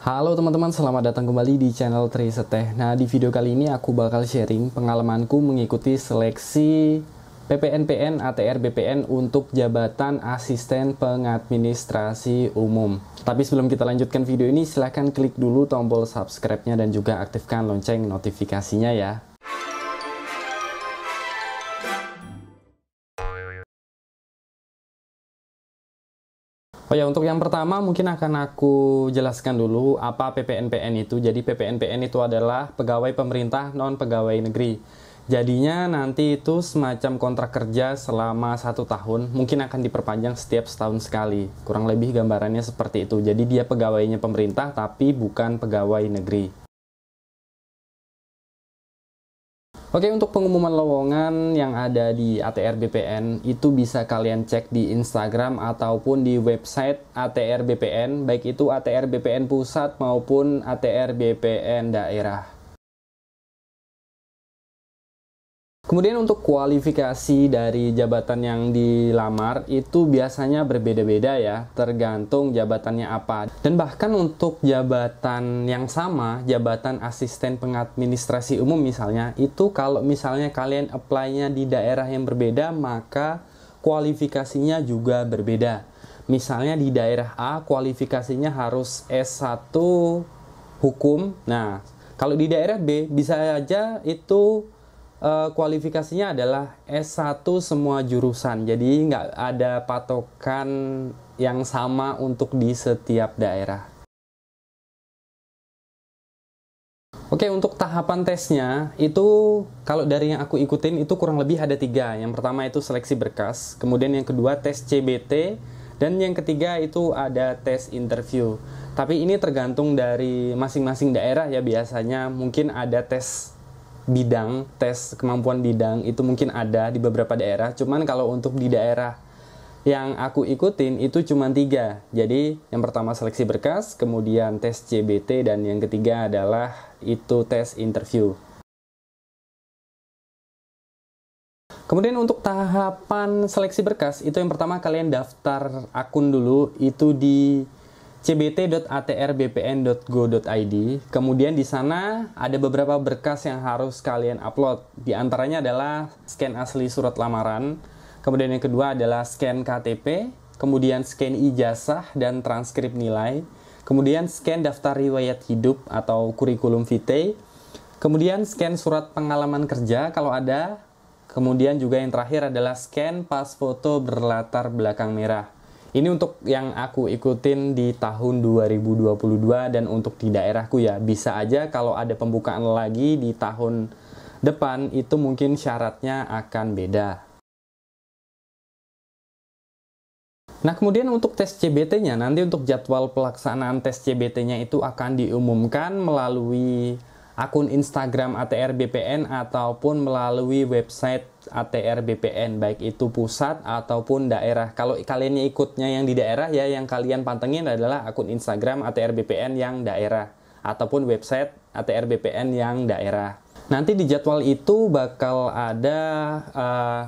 Halo teman-teman, selamat datang kembali di channel Triseteh. Nah, di video kali ini aku bakal sharing pengalamanku mengikuti seleksi PPNPN ATR BPN untuk jabatan asisten pengadministrasi umum. Tapi sebelum kita lanjutkan video ini, silahkan klik dulu tombol subscribe-nya dan juga aktifkan lonceng notifikasinya ya. Oh ya, untuk yang pertama mungkin akan aku jelaskan dulu apa PPNPN itu. Jadi PPNPN itu adalah pegawai pemerintah non pegawai negeri. Jadinya nanti itu semacam kontrak kerja selama satu tahun, mungkin akan diperpanjang setiap setahun sekali. Kurang lebih gambarannya seperti itu. Jadi dia pegawainya pemerintah tapi bukan pegawai negeri. Oke, untuk pengumuman lowongan yang ada di ATR BPN itu bisa kalian cek di Instagram ataupun di website ATR BPN, baik itu ATR BPN pusat maupun ATR BPN daerah. Kemudian untuk kualifikasi dari jabatan yang dilamar itu biasanya berbeda-beda ya, tergantung jabatannya apa. Dan bahkan untuk jabatan yang sama, jabatan asisten pengadministrasi umum misalnya, itu kalau misalnya kalian apply-nya di daerah yang berbeda, maka kualifikasinya juga berbeda. Misalnya di daerah A kualifikasinya harus S1 hukum. Nah, kalau di daerah B bisa aja itu uh, kualifikasinya adalah S1 semua jurusan. Jadi nggak ada patokan yang sama untuk di setiap daerah. Oke, untuk tahapan tesnya itu kalau dari yang aku ikutin itu kurang lebih ada tiga. Yang pertama itu seleksi berkas, kemudian yang kedua tes CBT, dan yang ketiga itu ada tes interview. Tapi ini tergantung dari masing-masing daerah ya biasanya mungkin ada tes bidang tes kemampuan bidang itu mungkin ada di beberapa daerah cuman kalau untuk di daerah yang aku ikutin itu cuma tiga jadi yang pertama seleksi berkas kemudian tes CBT dan yang ketiga adalah itu tes interview Kemudian untuk tahapan seleksi berkas itu yang pertama kalian daftar akun dulu itu di cbt.atrbpn.go.id. Kemudian di sana ada beberapa berkas yang harus kalian upload. Di antaranya adalah scan asli surat lamaran, kemudian yang kedua adalah scan KTP, kemudian scan ijazah dan transkrip nilai, kemudian scan daftar riwayat hidup atau kurikulum vitae, kemudian scan surat pengalaman kerja kalau ada, kemudian juga yang terakhir adalah scan pas foto berlatar belakang merah. Ini untuk yang aku ikutin di tahun 2022 dan untuk di daerahku ya. Bisa aja kalau ada pembukaan lagi di tahun depan itu mungkin syaratnya akan beda. Nah, kemudian untuk tes CBT-nya, nanti untuk jadwal pelaksanaan tes CBT-nya itu akan diumumkan melalui akun Instagram ATR BPN ataupun melalui website ATR BPN baik itu pusat ataupun daerah. Kalau kalian ikutnya yang di daerah ya yang kalian pantengin adalah akun Instagram ATR BPN yang daerah ataupun website ATR BPN yang daerah. Nanti di jadwal itu bakal ada uh,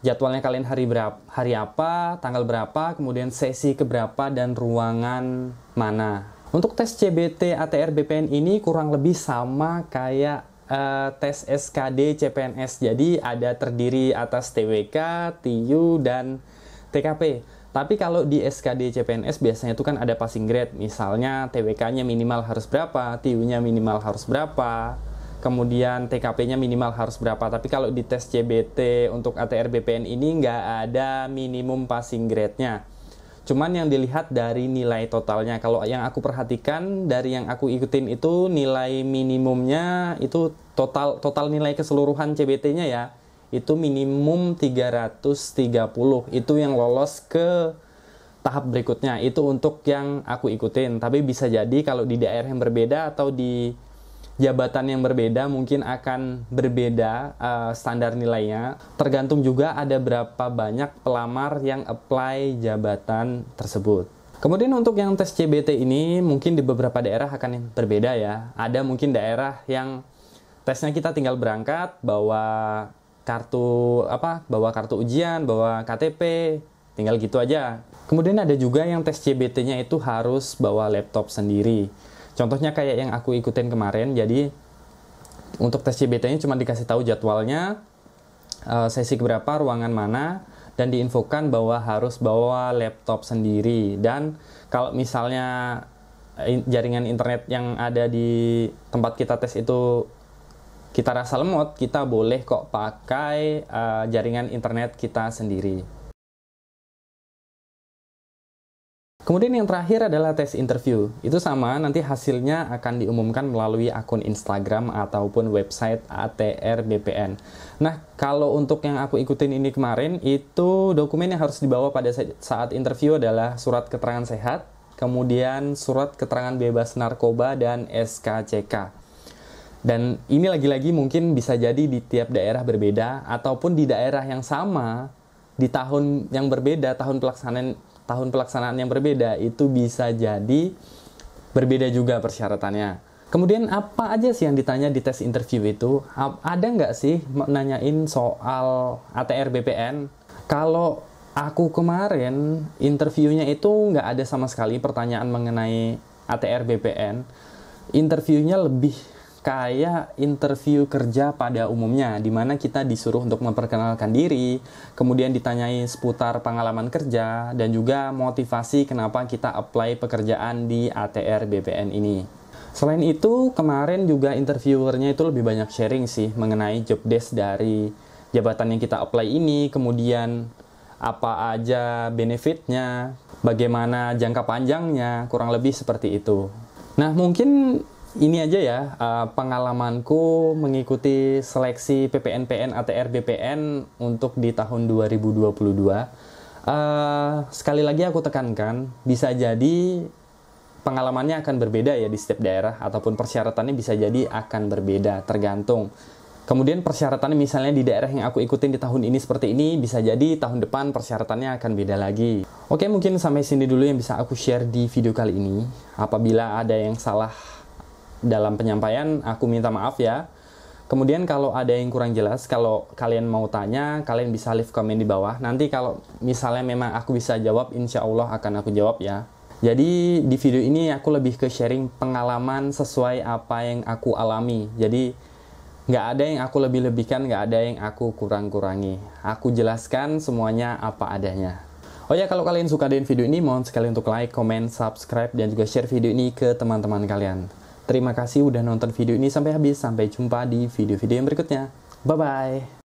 jadwalnya kalian hari berapa, hari apa, tanggal berapa, kemudian sesi keberapa dan ruangan mana. Untuk tes CBT ATR BPN ini kurang lebih sama kayak uh, tes SKD CPNS. Jadi ada terdiri atas TWK, TIU dan TKP. Tapi kalau di SKD CPNS biasanya itu kan ada passing grade. Misalnya TWK-nya minimal harus berapa, TIU-nya minimal harus berapa, kemudian TKP-nya minimal harus berapa. Tapi kalau di tes CBT untuk ATR BPN ini nggak ada minimum passing grade-nya. Cuman yang dilihat dari nilai totalnya. Kalau yang aku perhatikan dari yang aku ikutin itu nilai minimumnya itu total total nilai keseluruhan CBT-nya ya. Itu minimum 330. Itu yang lolos ke tahap berikutnya. Itu untuk yang aku ikutin. Tapi bisa jadi kalau di daerah yang berbeda atau di jabatan yang berbeda mungkin akan berbeda uh, standar nilainya. Tergantung juga ada berapa banyak pelamar yang apply jabatan tersebut. Kemudian untuk yang tes CBT ini mungkin di beberapa daerah akan berbeda ya. Ada mungkin daerah yang tesnya kita tinggal berangkat bawa kartu apa bawa kartu ujian, bawa KTP, tinggal gitu aja. Kemudian ada juga yang tes CBT-nya itu harus bawa laptop sendiri. Contohnya kayak yang aku ikutin kemarin, jadi untuk tes CBT-nya cuma dikasih tahu jadwalnya, eh, sesi berapa, ruangan mana, dan diinfokan bahwa harus bawa laptop sendiri. Dan kalau misalnya jaringan internet yang ada di tempat kita tes itu kita rasa lemot, kita boleh kok pakai eh, jaringan internet kita sendiri. Kemudian yang terakhir adalah tes interview. Itu sama, nanti hasilnya akan diumumkan melalui akun Instagram ataupun website ATR BPN. Nah, kalau untuk yang aku ikutin ini kemarin, itu dokumen yang harus dibawa pada saat interview adalah surat keterangan sehat, kemudian surat keterangan bebas narkoba, dan SKCK. Dan ini lagi-lagi mungkin bisa jadi di tiap daerah berbeda, ataupun di daerah yang sama, di tahun yang berbeda, tahun pelaksanaan tahun pelaksanaan yang berbeda itu bisa jadi berbeda juga persyaratannya. Kemudian apa aja sih yang ditanya di tes interview itu? Ada nggak sih nanyain soal ATR BPN? Kalau aku kemarin interviewnya itu nggak ada sama sekali pertanyaan mengenai ATR BPN. Interviewnya lebih kayak interview kerja pada umumnya, di mana kita disuruh untuk memperkenalkan diri, kemudian ditanyai seputar pengalaman kerja, dan juga motivasi kenapa kita apply pekerjaan di ATR BPN ini. Selain itu, kemarin juga interviewernya itu lebih banyak sharing sih mengenai job desk dari jabatan yang kita apply ini, kemudian apa aja benefitnya, bagaimana jangka panjangnya, kurang lebih seperti itu. Nah, mungkin ini aja ya eh, pengalamanku mengikuti seleksi PPNPN ATR BPN untuk di tahun 2022. Eh, sekali lagi aku tekankan bisa jadi pengalamannya akan berbeda ya di setiap daerah ataupun persyaratannya bisa jadi akan berbeda tergantung. Kemudian persyaratannya misalnya di daerah yang aku ikutin di tahun ini seperti ini bisa jadi tahun depan persyaratannya akan beda lagi. Oke mungkin sampai sini dulu yang bisa aku share di video kali ini. Apabila ada yang salah dalam penyampaian aku minta maaf ya. Kemudian kalau ada yang kurang jelas, kalau kalian mau tanya, kalian bisa leave komen di bawah. Nanti kalau misalnya memang aku bisa jawab, insya Allah akan aku jawab ya. Jadi di video ini aku lebih ke sharing pengalaman sesuai apa yang aku alami. Jadi nggak ada yang aku lebih-lebihkan, nggak ada yang aku kurang-kurangi. Aku jelaskan semuanya apa adanya. Oh ya, kalau kalian suka dengan video ini, mohon sekali untuk like, comment, subscribe, dan juga share video ini ke teman-teman kalian. Terima kasih udah nonton video ini sampai habis. Sampai jumpa di video-video yang berikutnya. Bye-bye.